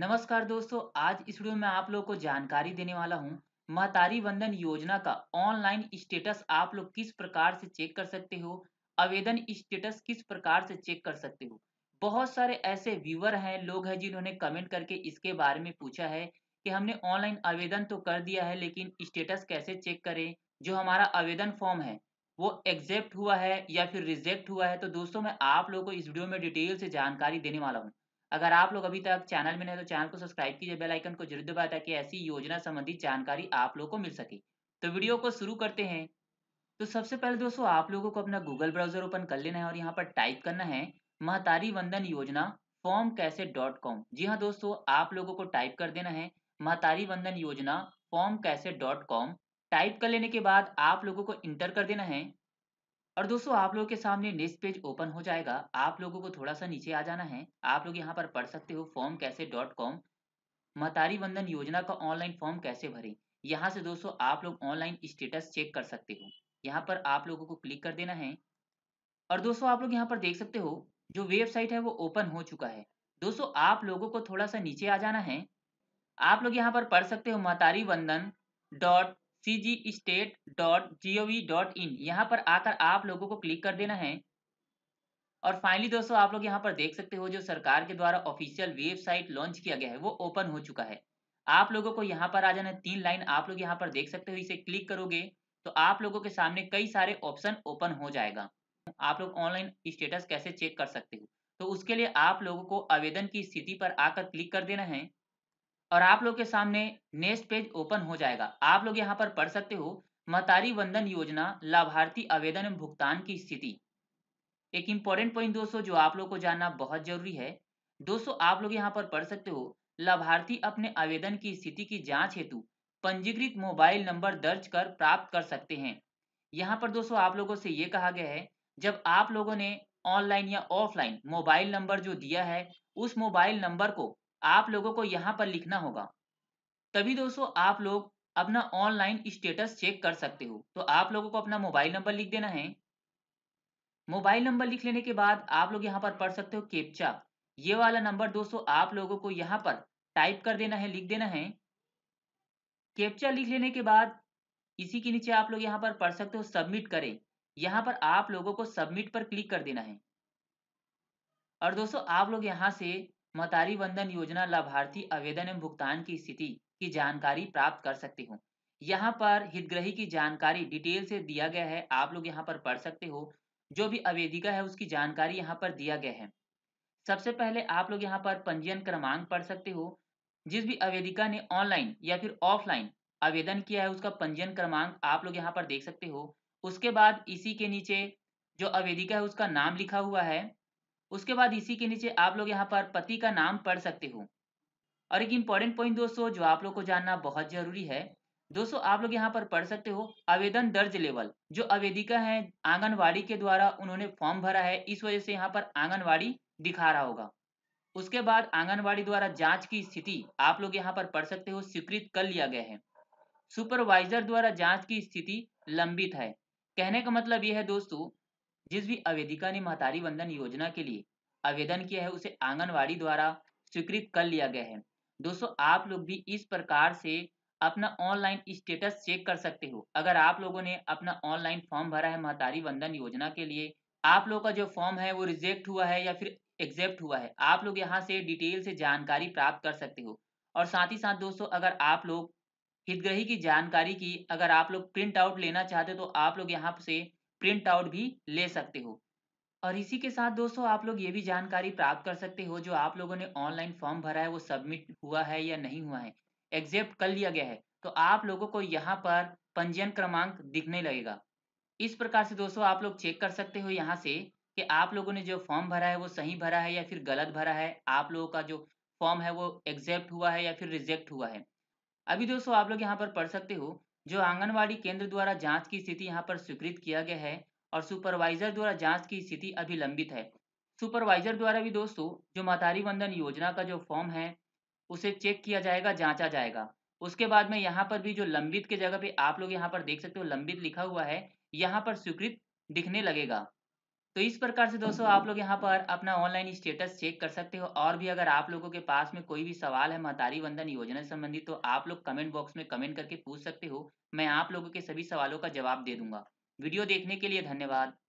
नमस्कार दोस्तों आज इस वीडियो में आप लोग को जानकारी देने वाला हूँ महतारी बंधन योजना का ऑनलाइन स्टेटस आप लोग किस प्रकार से चेक कर सकते हो आवेदन स्टेटस किस प्रकार से चेक कर सकते हो बहुत सारे ऐसे व्यूवर हैं लोग हैं जिन्होंने कमेंट करके इसके बारे में पूछा है कि हमने ऑनलाइन आवेदन तो कर दिया है लेकिन स्टेटस कैसे चेक करें जो हमारा आवेदन फॉर्म है वो एक्सेप्ट हुआ है या फिर रिजेक्ट हुआ है तो दोस्तों मैं आप लोग को इस वीडियो में डिटेल से जानकारी देने वाला हूँ अगर आप लोग अभी तक चैनल में नहीं तो चैनल को सब्सक्राइब कीजिए बेल आइकन को जरूर दबाए ताकि ऐसी योजना संबंधी जानकारी आप लोग को मिल सके तो वीडियो को शुरू करते हैं तो सबसे पहले दोस्तों आप लोगों को अपना गूगल ब्राउजर ओपन कर लेना है और यहाँ पर टाइप करना है महतारी वंदन योजना फॉर्म कैसे डॉट कॉम जी हाँ दोस्तों आप लोगों को टाइप कर देना है महतारी वंदन योजना फॉर्म कैसे डॉट कॉम टाइप कर लेने के बाद आप लोगों को इंटर कर देना है और दोस्तों आप लोगों के सामने नेक्स्ट पेज ओपन हो जाएगा आप लोगों को थोड़ा सा नीचे आ जाना है आप लोग यहाँ पर पढ़ सकते हो फॉर्म कैसे डॉट कॉम महतारी बंधन योजना का ऑनलाइन फॉर्म कैसे भरें यहाँ से दोस्तों आप लोग ऑनलाइन स्टेटस चेक कर सकते हो यहाँ पर आप लोगों को क्लिक कर देना है और दोस्तों आप लोग यहाँ पर देख सकते हो जो वेबसाइट है वो ओपन हो चुका है दोस्तों आप लोगों को थोड़ा सा नीचे आ जाना है आप लोग यहाँ पर पढ़ सकते हो Mahtari Bandhan dot C G state dot G O V dot in यहाँ पर आकर आप लोगों को क्लिक कर देना है और फाइनली दोस्तों आप लोग यहाँ पर देख सकते हो जो सरकार के द्वारा ऑफिशियल वेबसाइट लॉन्च किया गया है वो ओपन हो चुका है आप लोगों को यहाँ पर आ जाना है तीन लाइन आप लोग यहाँ पर देख सकते हो इसे क्लिक करोगे तो आप लोगों के सामने कई सारे ऑप्शन ओपन हो जाएगा आप लोग ऑनलाइन स्टेटस कैसे चेक कर सकते हो तो उसके लिए आप लोगों को आवेदन की स्थिति पर आकर क्लिक कर देना है और आप लोग के सामने नेक्स्ट पेज ओपन हो जाएगा आप लोग यहाँ पर पढ़ सकते हो महतारी वंदन योजना लाभार्थी आवेदन एवं भुगतान की स्थिति एक इम्पोर्टेंट पॉइंट दोस्तों जो आप लोग को जानना बहुत जरूरी है दोस्तों आप लोग यहाँ पर पढ़ सकते हो लाभार्थी अपने आवेदन की स्थिति की जांच हेतु पंजीकृत मोबाइल नंबर दर्ज कर प्राप्त कर सकते हैं यहाँ पर दोस्तों आप लोगों से ये कहा गया है जब आप लोगों ने ऑनलाइन या ऑफलाइन मोबाइल नंबर जो दिया है उस मोबाइल नंबर को आप लोगों को यहाँ पर लिखना होगा तभी दोस्तों आप लोग अपना ऑनलाइन स्टेटस चेक कर सकते हो तो आप लोगों को अपना मोबाइल नंबर लिख देना है मोबाइल नंबर लिख लेने के बाद आप लोग यहाँ पर पढ़ सकते हो केपचा ये वाला नंबर दोस्तों आप लोगों को यहाँ पर टाइप कर देना है लिख देना है केपचा लिख लेने के बाद इसी के नीचे आप लोग यहाँ पर पढ़ सकते हो सबमिट करें यहाँ पर आप लोगों को सबमिट पर क्लिक कर देना है और दोस्तों आप लोग यहाँ से मतारी बंधन योजना लाभार्थी आवेदन एवं भुगतान की स्थिति की जानकारी प्राप्त कर सकते हो यहाँ पर हितग्रही की जानकारी डिटेल से दिया गया है आप लोग यहाँ पर पढ़ सकते हो जो भी आवेदिका है उसकी जानकारी यहाँ पर दिया गया है सबसे पहले आप लोग यहाँ पर पंजीयन क्रमांक पढ़ सकते हो जिस भी आवेदिका ने ऑनलाइन या फिर ऑफलाइन आवेदन किया है उसका पंजीयन क्रमांक आप लोग यहाँ पर देख सकते हो उसके बाद इसी के नीचे जो आवेदिका है उसका नाम लिखा हुआ है उसके बाद इसी के नीचे आप लोग यहाँ पर पति का नाम पढ़ सकते हो और एक इम्पोर्टेंट पॉइंट दोस्तों जो आप लोग को जानना बहुत जरूरी है दोस्तों आप लोग यहाँ पर पढ़ सकते हो आवेदन दर्ज लेवल जो आवेदिका है आंगनवाड़ी के द्वारा उन्होंने फॉर्म भरा है इस वजह से यहाँ पर आंगनवाड़ी दिखा रहा होगा उसके बाद आंगनवाड़ी द्वारा जांच की स्थिति आप लोग यहाँ पर पढ़ सकते हो स्वीकृत कर लिया गया है सुपरवाइजर द्वारा जांच की स्थिति लंबित है कहने का मतलब यह है दोस्तों जिस भी आवेदिका ने महतारी वंदन योजना के लिए आवेदन किया है उसे आंगनवाड़ी द्वारा स्वीकृत कर लिया गया है दोस्तों आप लोग भी इस प्रकार से अपना ऑनलाइन स्टेटस चेक कर सकते हो अगर आप लोगों ने अपना ऑनलाइन फॉर्म भरा है महतारी वंदन योजना के लिए आप लोगों का जो फॉर्म है वो रिजेक्ट हुआ है या फिर एक्सेप्ट हुआ है आप लोग यहाँ से डिटेल से जानकारी प्राप्त कर सकते हो और साथ ही साथ दोस्तों अगर आप लोग हितग्रही की जानकारी की अगर आप लोग प्रिंट आउट लेना चाहते हो तो आप लोग यहाँ से प्रिंट आउट भी ले सकते हो और इसी के साथ दोस्तों आप लोग ये भी जानकारी प्राप्त कर सकते हो जो आप लोगों ने ऑनलाइन फॉर्म भरा है वो सबमिट हुआ है या नहीं हुआ है एग्जेप्ट कर लिया गया है तो आप लोगों को यहाँ पर पंजीयन क्रमांक दिखने लगेगा इस प्रकार से दोस्तों आप लोग चेक कर सकते हो यहाँ से कि आप लोगों ने जो फॉर्म भरा है वो सही भरा है या फिर गलत भरा है आप लोगों का जो फॉर्म है वो एग्जेप्ट हुआ है या फिर रिजेक्ट हुआ है अभी दोस्तों आप लोग यहाँ पर पढ़ सकते हो जो आंगनवाड़ी केंद्र द्वारा जांच की स्थिति यहाँ पर स्वीकृत किया गया है और सुपरवाइजर द्वारा जांच की स्थिति अभी लंबित है सुपरवाइजर द्वारा भी दोस्तों जो मतारी बंधन योजना का जो फॉर्म है उसे चेक किया जाएगा जांचा जाएगा उसके बाद में यहाँ पर भी जो लंबित के जगह पे आप लोग यहाँ पर देख सकते हो लंबित लिखा हुआ है यहाँ पर स्वीकृत दिखने लगेगा तो इस प्रकार से दोस्तों आप लोग यहाँ पर अपना ऑनलाइन स्टेटस चेक कर सकते हो और भी अगर आप लोगों के पास में कोई भी सवाल है महतारी वंदन योजना संबंधी तो आप लोग कमेंट बॉक्स में कमेंट करके पूछ सकते हो मैं आप लोगों के सभी सवालों का जवाब दे दूंगा वीडियो देखने के लिए धन्यवाद